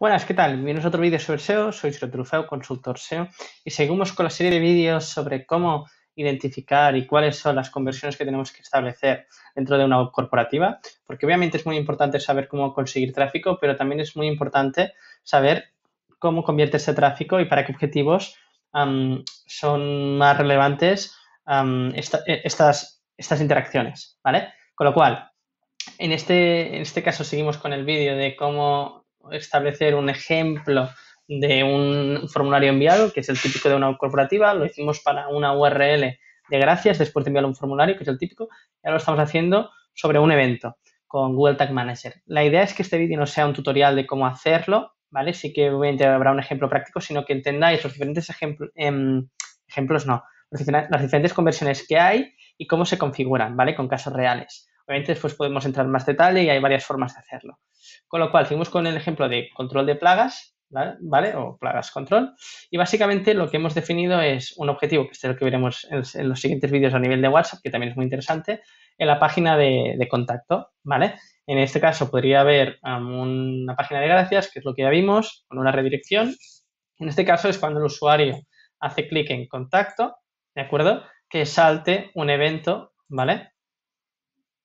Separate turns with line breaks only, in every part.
Buenas, ¿qué tal? Bienvenidos a otro vídeo sobre SEO, soy Sergio Trufeo, consultor SEO y seguimos con la serie de vídeos sobre cómo identificar y cuáles son las conversiones que tenemos que establecer dentro de una web corporativa, porque obviamente es muy importante saber cómo conseguir tráfico, pero también es muy importante saber cómo convierte ese tráfico y para qué objetivos son más relevantes e, estas, estas interacciones, ¿vale? Con lo cual, en este, en este caso seguimos con el vídeo de cómo establecer un ejemplo de un formulario enviado, que es el típico de una corporativa, lo hicimos para una URL de gracias, después de enviar un formulario, que es el típico, y ahora lo estamos haciendo sobre un evento con Google Tag Manager. La idea es que este vídeo no sea un tutorial de cómo hacerlo, ¿vale? Sí que obviamente habrá un ejemplo práctico, sino que entendáis los diferentes ejemplos, em, ejemplos no, las diferentes conversiones que hay y cómo se configuran, ¿vale? Con casos reales. Obviamente después podemos entrar más detalle y hay varias formas de hacerlo. Con lo cual, seguimos con el ejemplo de control de plagas, ¿vale? O plagas control. Y básicamente lo que hemos definido es un objetivo, que es lo que veremos en, los siguientes vídeos a nivel de WhatsApp, que también es muy interesante, en la página de, contacto, ¿vale? En este caso podría haber um, una página de gracias, que es lo que ya vimos, con una redirección. En este caso es cuando el usuario hace clic en contacto, ¿de acuerdo? Que salte un evento, ¿vale?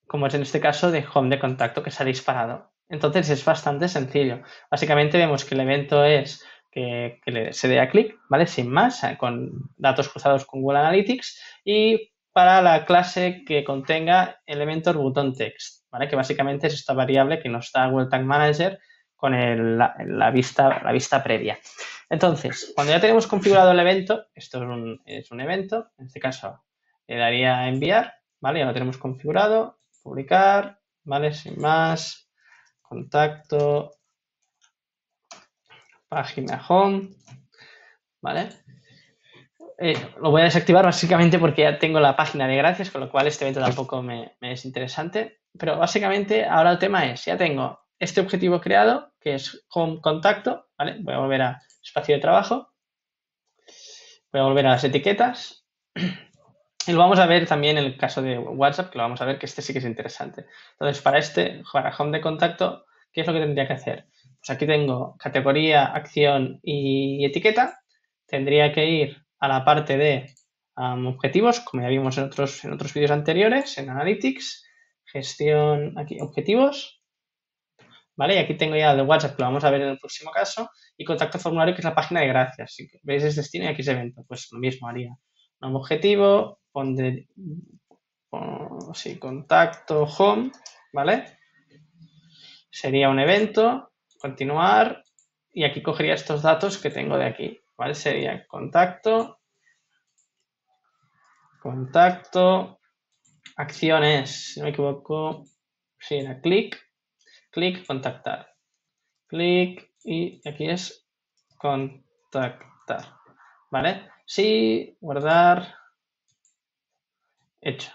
como es en este caso de home de contacto que se ha disparado. Entonces es bastante sencillo. Básicamente vemos que el evento es que, se dé a clic, ¿vale? Sin más, con datos cruzados con Google Analytics y para la clase que contenga elementos botón text, ¿vale? Que básicamente es esta variable que nos da Google Tag Manager con la, vista, la vista previa. Entonces, cuando ya tenemos configurado el evento, esto es un, es un evento, en este caso le daría a enviar, ¿vale? Ya lo tenemos configurado publicar, ¿vale? Sin más, contacto, página home, ¿vale? Eh, lo voy a desactivar básicamente porque ya tengo la página de gracias, con lo cual este evento tampoco me, me es interesante. Pero básicamente ahora el tema es, ya tengo este objetivo creado, que es home contacto, ¿vale? Voy a volver a espacio de trabajo, voy a volver a las etiquetas Y lo vamos a ver también en el caso de WhatsApp, que lo vamos a ver que este sí que es interesante. Entonces, para este, para home de contacto, ¿qué es lo que tendría que hacer? Pues aquí tengo categoría, acción y etiqueta. Tendría que ir a la parte de um, objetivos, como ya vimos en otros, en otros vídeos anteriores, en Analytics, gestión, aquí, objetivos. ¿Vale? Y aquí tengo ya de WhatsApp, que lo vamos a ver en el próximo caso, y contacto formulario, que es la página de gracias. Si veis es este destino y aquí es evento, pues lo mismo haría. Nuevo objetivo, contacto home, ¿vale? Sería un evento, continuar, y aquí cogería estos datos que tengo de aquí, ¿vale? Sería contacto, contacto, acciones, si no me equivoco, si era clic, clic, contactar, clic, y aquí es contactar, ¿vale? Sí, guardar, hecho.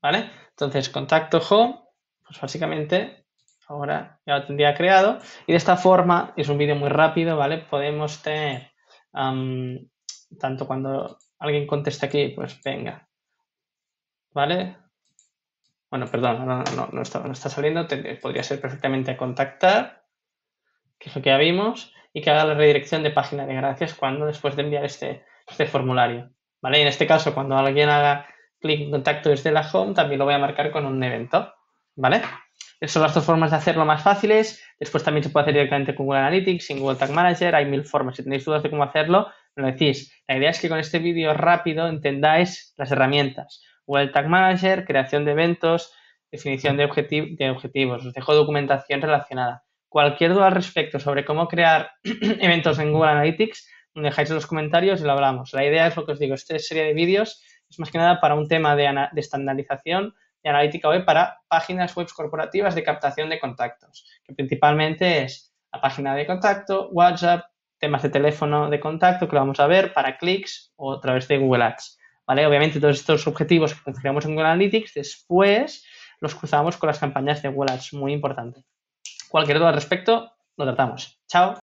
¿Vale? Entonces, contacto home, pues básicamente ahora ya lo tendría creado. Y de esta forma, es un vídeo muy rápido, ¿vale? Podemos tener, tanto cuando alguien conteste aquí, pues venga. ¿Vale? Bueno, perdón, no, no, está, no está saliendo, eh, podría ser perfectamente contactar, que es lo que ya vimos, y que haga la redirección de página de gracias cuando después de enviar este, este formulario. ¿Vale? Y en este caso, cuando alguien haga clic contacto desde la home, también lo voy a marcar con un evento, ¿vale? Son las dos formas de hacerlo más fáciles. Después también se puede hacer directamente con Google Analytics, sin Google Tag Manager. Hay mil formas. Si tenéis dudas de cómo hacerlo, me lo decís. La idea es que con este vídeo rápido entendáis las herramientas. Google Tag Manager, creación de eventos, definición de, de objetivos. Os dejo documentación relacionada. Cualquier duda al respecto sobre cómo crear eventos en Google Analytics, dejáis en los comentarios y lo hablamos. La idea es lo que os digo, esta serie de vídeos es más que nada para un tema de, de estandarización y analítica web para páginas web corporativas de captación de contactos, que principalmente es la página de contacto, WhatsApp, temas de teléfono de contacto que lo vamos a ver para clics o a través de Google Ads. ¿vale? Obviamente todos estos objetivos que configuramos en Google Analytics después los cruzamos con las campañas de Google Ads, muy importante. Cualquier duda al respecto, lo tratamos. Chao.